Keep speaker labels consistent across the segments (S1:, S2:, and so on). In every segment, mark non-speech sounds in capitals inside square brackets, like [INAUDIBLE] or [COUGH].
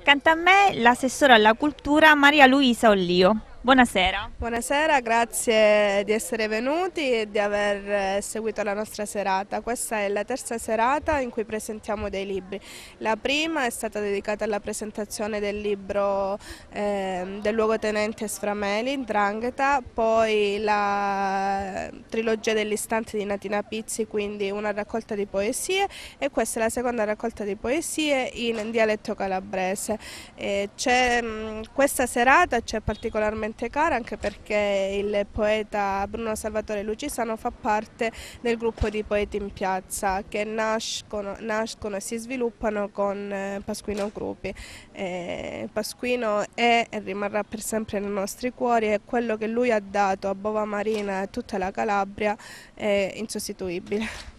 S1: Accanto a me l'assessore alla cultura Maria Luisa Ollio. Buonasera.
S2: Buonasera, grazie di essere venuti e di aver eh, seguito la nostra serata. Questa è la terza serata in cui presentiamo dei libri. La prima è stata dedicata alla presentazione del libro eh, del luogotenente Sframeli, Ndrangheta, poi la trilogia dell'istante di Natina Pizzi, quindi una raccolta di poesie e questa è la seconda raccolta di poesie in dialetto calabrese. Eh, questa serata c'è particolarmente particolarmente cara anche perché il poeta Bruno Salvatore Lucisano fa parte del gruppo di poeti in piazza che nascono, nascono e si sviluppano con eh, Pasquino Gruppi. Pasquino è e rimarrà per sempre nei nostri cuori e quello che lui ha dato a Bova Marina e a tutta la Calabria è insostituibile.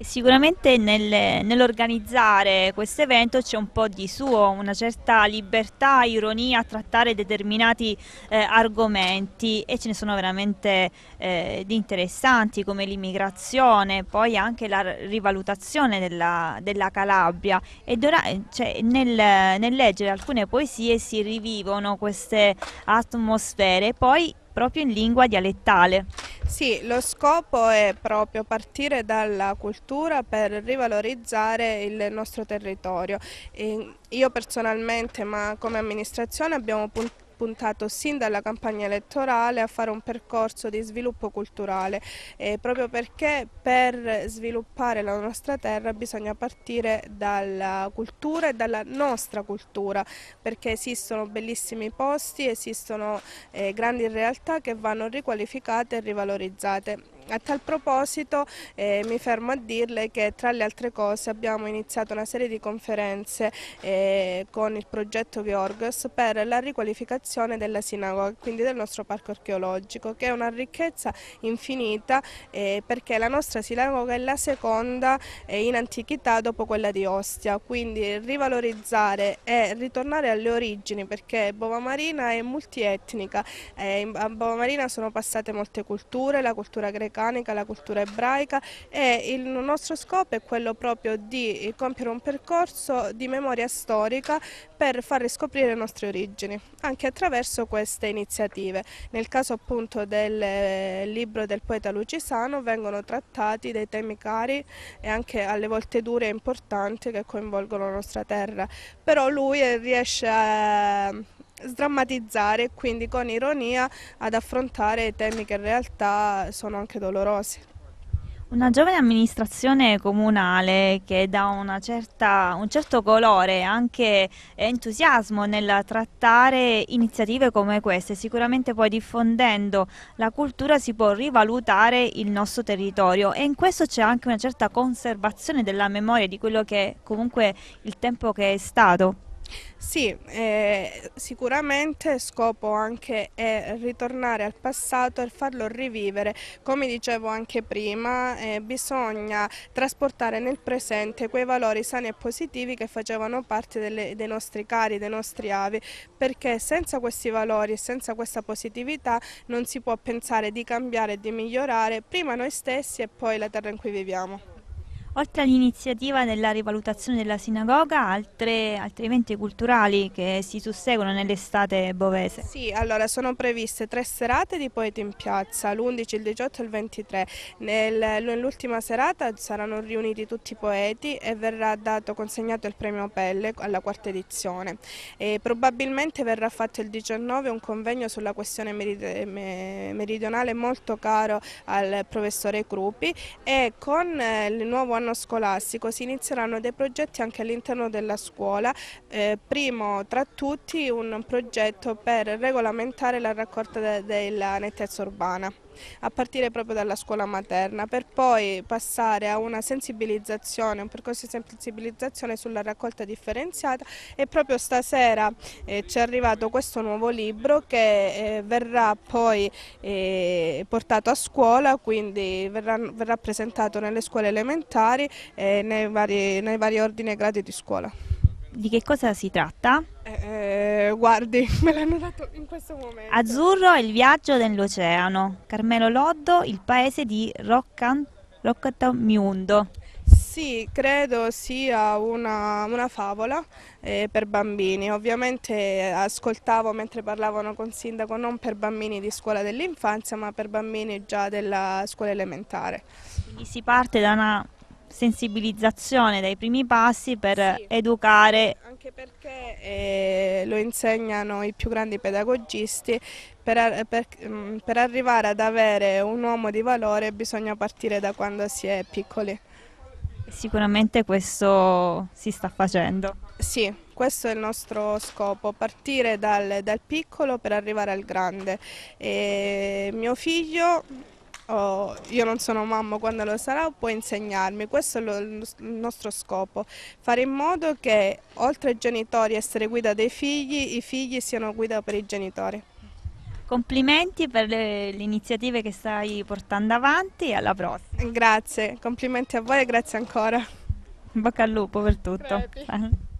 S1: Sicuramente nel, nell'organizzare questo evento c'è un po' di suo, una certa libertà, ironia a trattare determinati eh, argomenti e ce ne sono veramente eh, di interessanti come l'immigrazione, poi anche la rivalutazione della, della Calabria e eh, cioè, nel, nel leggere alcune poesie si rivivono queste atmosfere, poi proprio in lingua dialettale.
S2: Sì, lo scopo è proprio partire dalla cultura per rivalorizzare il nostro territorio. E io personalmente, ma come amministrazione, abbiamo puntato puntato sin dalla campagna elettorale a fare un percorso di sviluppo culturale, eh, proprio perché per sviluppare la nostra terra bisogna partire dalla cultura e dalla nostra cultura, perché esistono bellissimi posti, esistono eh, grandi realtà che vanno riqualificate e rivalorizzate. A tal proposito eh, mi fermo a dirle che tra le altre cose abbiamo iniziato una serie di conferenze eh, con il progetto Georgos per la riqualificazione della sinagoga, quindi del nostro parco archeologico, che è una ricchezza infinita eh, perché la nostra sinagoga è la seconda eh, in antichità dopo quella di Ostia, quindi rivalorizzare e ritornare alle origini perché Bova Marina è multietnica, eh, a Bova Marina sono passate molte culture, la cultura greca balcanica, la cultura ebraica e il nostro scopo è quello proprio di eh, compiere un percorso di memoria storica per far riscoprire le nostre origini, anche attraverso queste iniziative. Nel caso appunto del eh, libro del poeta Lucisano vengono trattati dei temi cari e anche alle volte duri e importanti che coinvolgono la nostra terra, però lui riesce a sdrammatizzare e quindi con ironia ad affrontare temi che in realtà sono anche dolorosi. Una giovane
S1: amministrazione comunale che dà certa, un certo colore, anche entusiasmo nel trattare iniziative come queste, sicuramente poi diffondendo la cultura si può rivalutare il nostro territorio e in questo c'è anche una certa conservazione della memoria di quello che è comunque il tempo che è stato.
S2: Sì, eh, sicuramente scopo anche è ritornare al passato e farlo rivivere. Come dicevo anche prima, eh, bisogna trasportare nel presente quei valori sani e positivi che facevano parte delle, dei nostri cari, dei nostri avi, perché senza questi valori e senza questa positività non si può pensare di cambiare e di migliorare prima noi stessi e poi la terra in cui viviamo.
S1: Oltre all'iniziativa della rivalutazione della sinagoga, altre, altri eventi culturali che si susseguono nell'estate bovese.
S2: Sì, allora sono previste tre serate di poeti in piazza, l'11, il 18 e il 23. nell'ultima serata saranno riuniti tutti i poeti e verrà dato, consegnato il premio Pelle alla quarta edizione. E probabilmente verrà fatto il 19 un convegno sulla questione meridionale molto caro al professore Crupi e con eh, il nuovo anno anno scolastico si inizieranno dei progetti anche all'interno della scuola, eh, primo tra tutti un progetto per regolamentare la raccolta della nettezza urbana a partire proprio dalla scuola materna, per poi passare a una sensibilizzazione, un percorso di sensibilizzazione sulla raccolta differenziata e proprio stasera eh, ci è arrivato questo nuovo libro che eh, verrà poi eh, portato a scuola, quindi verrà, verrà presentato nelle scuole elementari e nei vari, nei vari ordini e gradi di scuola. Di che cosa si tratta? Eh, eh guardi, [LAUGHS] me l'hanno dato
S1: in questo momento.
S2: Azzurro è il viaggio
S1: nell'oceano. Carmelo Loddo, il paese di Roccatamiundo.
S2: Sì, credo sia una, una favola eh, per bambini. Ovviamente eh, ascoltavo mentre parlavano con sindaco non per bambini di scuola dell'infanzia ma per bambini già della scuola elementare. Quindi si parte da una
S1: sensibilizzazione dai primi passi per sì, educare. Anche
S2: perché eh, lo insegnano i più grandi pedagogisti, per, per, mm, per arrivare ad avere un uomo di valore bisogna partire da quando si è piccoli.
S1: Sicuramente questo si sta facendo.
S2: Sì, questo è il nostro scopo, partire dal, dal piccolo per arrivare al grande. E mio figlio Oh, io non sono mamma, quando lo sarà può insegnarmi, questo è lo, il nostro scopo, fare in modo che oltre ai genitori essere guida dei figli, i figli siano guida per i genitori. Complimenti
S1: per le, le iniziative che stai portando avanti e alla prossima.
S2: Grazie, complimenti a voi e grazie ancora. Bocca al lupo per tutto. Crepi.